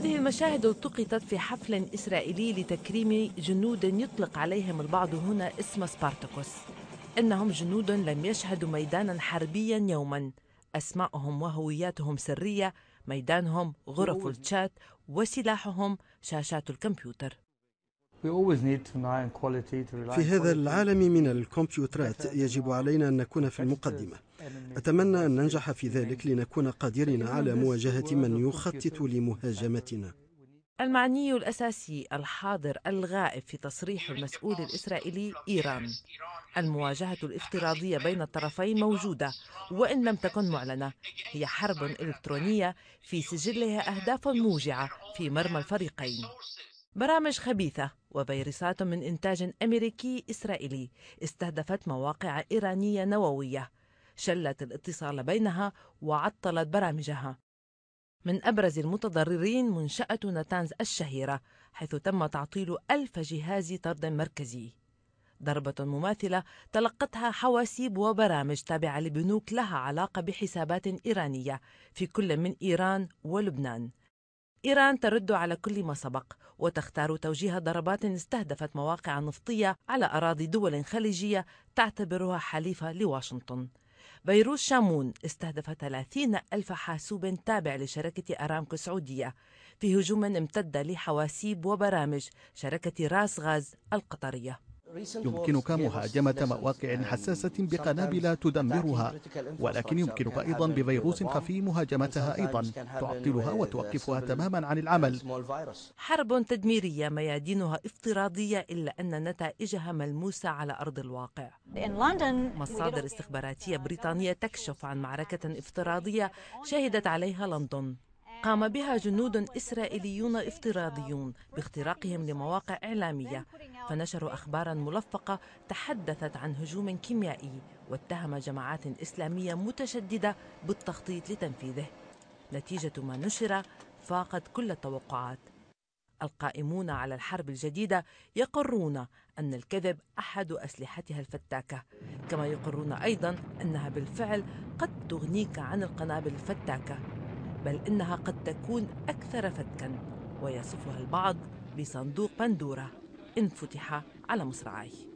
هذه المشاهد التقطت في حفل إسرائيلي لتكريم جنود يطلق عليهم البعض هنا اسم سبارتاكوس إنهم جنود لم يشهدوا ميدانا حربيا يوما أسمائهم وهوياتهم سرية ميدانهم غرف الشات وسلاحهم شاشات الكمبيوتر في هذا العالم من الكمبيوترات يجب علينا أن نكون في المقدمة أتمنى أن ننجح في ذلك لنكون قادرين على مواجهة من يخطط لمهاجمتنا المعني الأساسي الحاضر الغائب في تصريح المسؤول الإسرائيلي إيران المواجهة الافتراضية بين الطرفين موجودة وإن لم تكن معلنة هي حرب إلكترونية في سجلها أهداف موجعة في مرمى الفريقين برامج خبيثة وفيروسات من إنتاج أمريكي إسرائيلي استهدفت مواقع إيرانية نووية شلت الاتصال بينها وعطلت برامجها من أبرز المتضررين منشأة نتانز الشهيرة حيث تم تعطيل ألف جهاز طرد مركزي ضربة مماثلة تلقتها حواسيب وبرامج تابعة لبنوك لها علاقة بحسابات إيرانية في كل من إيران ولبنان إيران ترد على كل ما سبق وتختار توجيه ضربات استهدفت مواقع نفطية على أراضي دول خليجية تعتبرها حليفة لواشنطن بيروت شامون استهدف 30 ألف حاسوب تابع لشركة أرامكو السعودية في هجوم امتد لحواسيب وبرامج شركة راس غاز القطرية يمكنك مهاجمة مواقع حساسة بقنابل تدمرها ولكن يمكنك أيضا بفيروس خفي مهاجمتها أيضا تعطلها وتوقفها تماما عن العمل حرب تدميرية ميادينها افتراضية إلا أن نتائجها ملموسة على أرض الواقع مصادر استخباراتية بريطانية تكشف عن معركة افتراضية شهدت عليها لندن قام بها جنود إسرائيليون افتراضيون باختراقهم لمواقع إعلامية فنشروا أخبارا ملفقة تحدثت عن هجوم كيميائي واتهم جماعات إسلامية متشددة بالتخطيط لتنفيذه نتيجة ما نشر فاقت كل التوقعات القائمون على الحرب الجديدة يقرون أن الكذب أحد أسلحتها الفتاكة كما يقرون أيضا أنها بالفعل قد تغنيك عن القنابل الفتاكة بل إنها قد تكون أكثر فتكا ويصفها البعض بصندوق بندورة إن فتح على مصراعيه